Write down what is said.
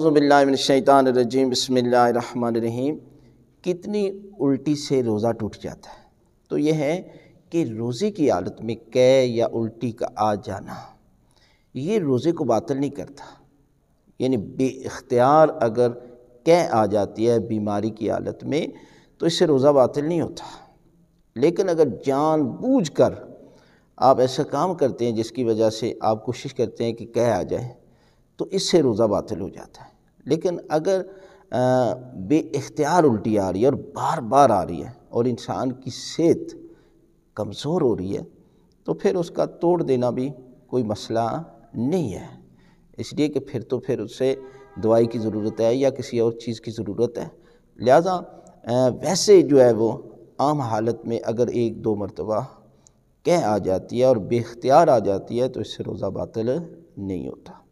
रजीम बसमीम कितनी उल्टी से रोज़ा टूट जाता है तो यह है कि रोज़े की हालत में कै या उल्टी का आ जाना ये रोज़े को बातल नहीं करता यानी बेख्तियार अगर कै आ जाती है बीमारी की हालत में तो इससे रोज़ा बातल नहीं होता लेकिन अगर जान बूझ कर आप ऐसा काम करते हैं जिसकी वजह से आप कोशिश करते हैं कि कै आ जाए तो इससे रोज़ा बातिल हो जाता है लेकिन अगर बेख्तियार उल्टी आ रही है और बार बार आ रही है और इंसान की सेहत कमज़ोर हो रही है तो फिर उसका तोड़ देना भी कोई मसला नहीं है इसलिए कि फिर तो फिर उससे दवाई की ज़रूरत है या किसी और चीज़ की ज़रूरत है लिहाजा वैसे जो है वो आम हालत में अगर एक दो मरतबा कह आ जाती है और बेख्तियार आ जाती है तो इससे रोज़ा बातिल नहीं होता